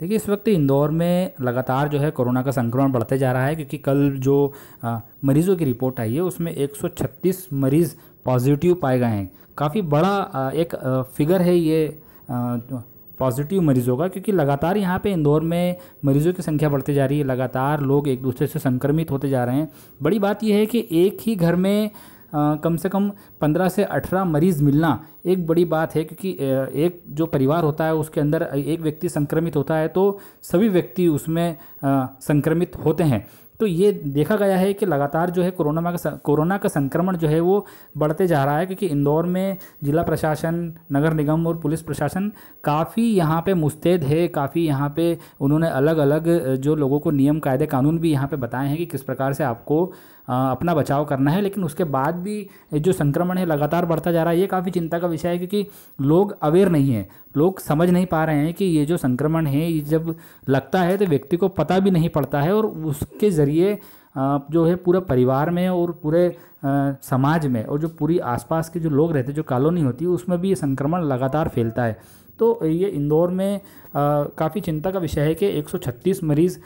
देखिए इस वक्त इंदौर में लगातार जो है कोरोना का संक्रमण बढ़ते जा रहा है क्योंकि कल जो मरीज़ों की रिपोर्ट आई है उसमें 136 मरीज़ पॉजिटिव पाए गए हैं काफ़ी बड़ा एक फिगर है ये पॉजिटिव मरीज़ों का क्योंकि लगातार यहाँ पे इंदौर में मरीज़ों की संख्या बढ़ती जा रही है लगातार लोग एक दूसरे से संक्रमित होते जा रहे हैं बड़ी बात यह है कि एक ही घर में कम से कम पंद्रह से अठारह मरीज़ मिलना एक बड़ी बात है क्योंकि एक जो परिवार होता है उसके अंदर एक व्यक्ति संक्रमित होता है तो सभी व्यक्ति उसमें संक्रमित होते हैं तो ये देखा गया है कि लगातार जो है कोरोना का कोरोना का संक्रमण जो है वो बढ़ते जा रहा है क्योंकि इंदौर में ज़िला प्रशासन नगर निगम और पुलिस प्रशासन काफ़ी यहाँ पे मुस्तैद है काफ़ी यहाँ पे उन्होंने अलग अलग जो लोगों को नियम कायदे कानून भी यहाँ पे बताए हैं कि किस प्रकार से आपको अपना बचाव करना है लेकिन उसके बाद भी जो संक्रमण है लगातार बढ़ता जा रहा है ये काफ़ी चिंता का विषय है क्योंकि लोग अवेयर नहीं हैं लोग समझ नहीं पा रहे हैं कि ये जो संक्रमण है ये जब लगता है तो व्यक्ति को पता पता भी नहीं पड़ता है और उसके ज़रिए जो है पूरा परिवार में और पूरे समाज में और जो पूरी आसपास के जो लोग रहते जो कॉलोनी होती है उसमें भी ये संक्रमण लगातार फैलता है तो ये इंदौर में काफ़ी चिंता का विषय है कि 136 मरीज़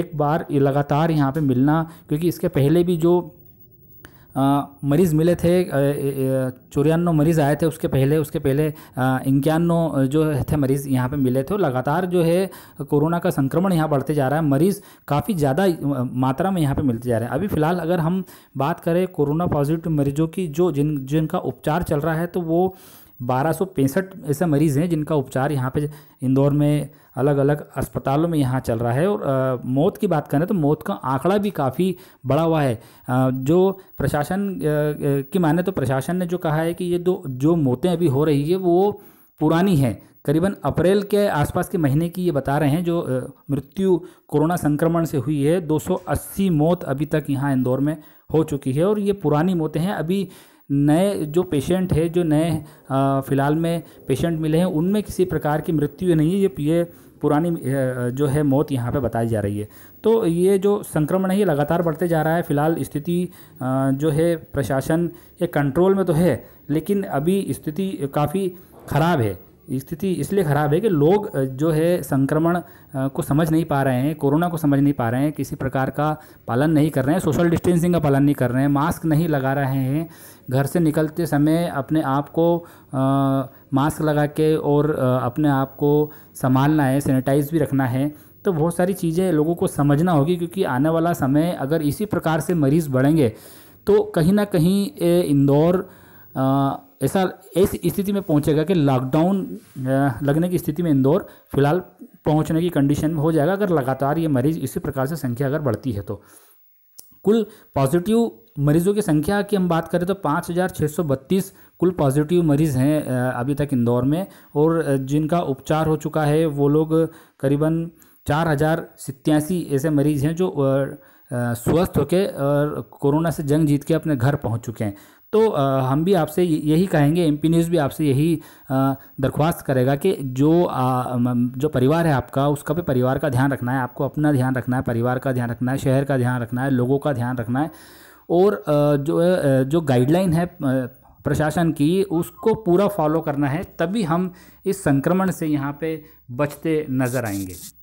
एक बार लगातार यहाँ पे मिलना क्योंकि इसके पहले भी जो मरीज़ मिले थे चौरानवे मरीज़ आए थे उसके पहले उसके पहले इक्यानवे जो थे मरीज़ यहाँ पे मिले थे लगातार जो है कोरोना का संक्रमण यहाँ बढ़ते जा रहा है मरीज़ काफ़ी ज़्यादा मात्रा में यहाँ पे मिलते जा रहे हैं अभी फ़िलहाल अगर हम बात करें कोरोना पॉजिटिव मरीजों की जो जिन जिनका उपचार चल रहा है तो वो बारह ऐसे मरीज़ हैं जिनका उपचार यहाँ पे इंदौर में अलग अलग अस्पतालों में यहाँ चल रहा है और आ, मौत की बात करें तो मौत का आंकड़ा भी काफ़ी बड़ा हुआ है आ, जो प्रशासन आ, की माने तो प्रशासन ने जो कहा है कि ये दो जो मौतें अभी हो रही है वो पुरानी है करीबन अप्रैल के आसपास के महीने की ये बता रहे हैं जो मृत्यु कोरोना संक्रमण से हुई है 280 मौत अभी तक यहाँ इंदौर में हो चुकी है और ये पुरानी मौतें हैं अभी नए जो पेशेंट है जो नए फ़िलहाल में पेशेंट मिले हैं उनमें किसी प्रकार की मृत्यु नहीं है ये ये पुरानी जो है मौत यहाँ पे बताई जा रही है तो ये जो संक्रमण है ये लगातार बढ़ते जा रहा है फ़िलहाल स्थिति जो है प्रशासन ये कंट्रोल में तो है लेकिन अभी स्थिति काफ़ी ख़राब है स्थिति इसलिए ख़राब है कि लोग जो है संक्रमण को समझ नहीं पा रहे हैं कोरोना को समझ नहीं पा रहे हैं किसी प्रकार का पालन नहीं कर रहे हैं सोशल डिस्टेंसिंग का पालन नहीं कर रहे हैं मास्क नहीं लगा रहे हैं घर से निकलते समय अपने आप को मास्क लगा के और अपने आप को संभालना है सैनिटाइज भी रखना है तो बहुत सारी चीज़ें लोगों को समझना होगी क्योंकि आने वाला समय अगर इसी प्रकार से मरीज़ बढ़ेंगे तो कहीं ना कहीं इंदौर ऐसा इस स्थिति में पहुंचेगा कि लॉकडाउन लगने की स्थिति में इंदौर फिलहाल पहुंचने की कंडीशन में हो जाएगा अगर लगातार ये मरीज इसी प्रकार से संख्या अगर बढ़ती है तो कुल पॉजिटिव मरीजों की संख्या की हम बात करें तो पाँच हज़ार छः सौ बत्तीस कुल पॉजिटिव मरीज़ हैं अभी तक इंदौर में और जिनका उपचार हो चुका है वो लोग करीबन चार हज़ार सत्यासी ऐसे मरीज़ हैं जो स्वस्थ होकर और कोरोना से जंग जीत के अपने घर पहुंच चुके हैं तो आ, हम भी आपसे यही कहेंगे एम पी न्यूज़ भी आपसे यही दरख्वास्त करेगा कि जो आ, जो परिवार है आपका उसका भी परिवार का ध्यान रखना है आपको अपना ध्यान रखना है परिवार का ध्यान रखना है शहर का ध्यान रखना है लोगों का ध्यान रखना है और जो जो गाइडलाइन है प्रशासन की उसको पूरा फॉलो करना है तभी हम इस संक्रमण से यहाँ पे बचते नज़र आएंगे